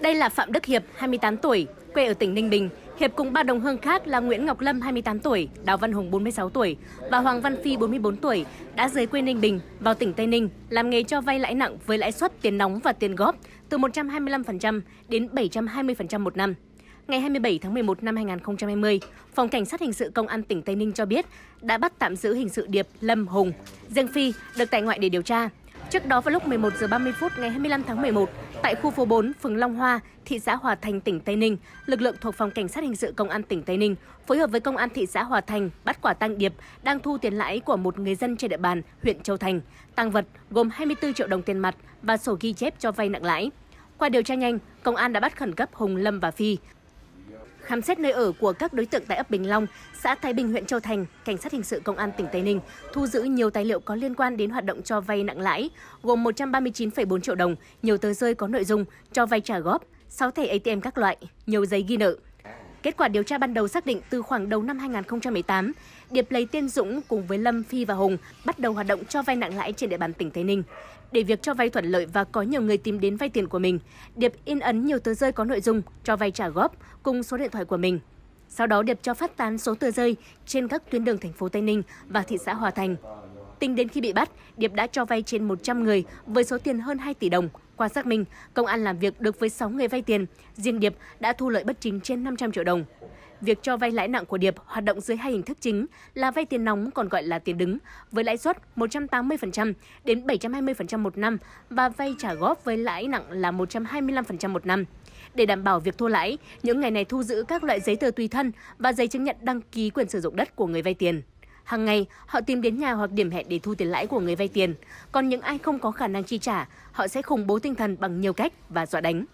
Đây là Phạm Đức Hiệp, 28 tuổi, quê ở tỉnh Ninh Bình. Hiệp cùng ba đồng hương khác là Nguyễn Ngọc Lâm 28 tuổi, Đào Văn Hùng 46 tuổi và Hoàng Văn Phi 44 tuổi đã rời quê Ninh Bình vào tỉnh Tây Ninh làm nghề cho vay lãi nặng với lãi suất tiền nóng và tiền góp từ 125% đến 720% một năm. Ngày 27 tháng 11 năm 2020, Phòng Cảnh sát Hình sự Công an tỉnh Tây Ninh cho biết đã bắt tạm giữ hình sự Điệp, Lâm, Hùng. Riêng Phi được tại ngoại để điều tra Trước đó vào lúc 11 giờ 30 phút ngày 25 tháng 11, tại khu phố 4, phường Long Hoa, thị xã Hòa Thành, tỉnh Tây Ninh, lực lượng thuộc phòng cảnh sát hình sự công an tỉnh Tây Ninh phối hợp với công an thị xã Hòa Thành bắt quả tang Điệp đang thu tiền lãi của một người dân trên địa bàn huyện Châu Thành. Tăng vật gồm 24 triệu đồng tiền mặt và sổ ghi chép cho vay nặng lãi. Qua điều tra nhanh, công an đã bắt khẩn cấp Hùng, Lâm và Phi khám xét nơi ở của các đối tượng tại ấp Bình Long, xã Thái Bình, huyện Châu Thành, cảnh sát hình sự công an tỉnh Tây Ninh thu giữ nhiều tài liệu có liên quan đến hoạt động cho vay nặng lãi, gồm 139,4 triệu đồng, nhiều tờ rơi có nội dung cho vay trả góp, 6 thẻ ATM các loại, nhiều giấy ghi nợ. Kết quả điều tra ban đầu xác định từ khoảng đầu năm 2018, Điệp lấy Tiên Dũng cùng với Lâm, Phi và Hùng bắt đầu hoạt động cho vay nặng lãi trên địa bàn tỉnh Tây Ninh. Để việc cho vay thuận lợi và có nhiều người tìm đến vay tiền của mình, Điệp in ấn nhiều tờ rơi có nội dung cho vay trả góp cùng số điện thoại của mình. Sau đó Điệp cho phát tán số tờ rơi trên các tuyến đường thành phố Tây Ninh và thị xã Hòa Thành Tính đến khi bị bắt, Điệp đã cho vay trên 100 người với số tiền hơn 2 tỷ đồng. Qua xác minh, công an làm việc được với 6 người vay tiền, riêng Điệp đã thu lợi bất chính trên 500 triệu đồng. Việc cho vay lãi nặng của Điệp hoạt động dưới hai hình thức chính là vay tiền nóng còn gọi là tiền đứng với lãi suất 180% đến 720% một năm và vay trả góp với lãi nặng là 125% một năm. Để đảm bảo việc thu lãi, những ngày này thu giữ các loại giấy tờ tùy thân và giấy chứng nhận đăng ký quyền sử dụng đất của người vay tiền. Hàng ngày, họ tìm đến nhà hoặc điểm hẹn để thu tiền lãi của người vay tiền. Còn những ai không có khả năng chi trả, họ sẽ khủng bố tinh thần bằng nhiều cách và dọa đánh.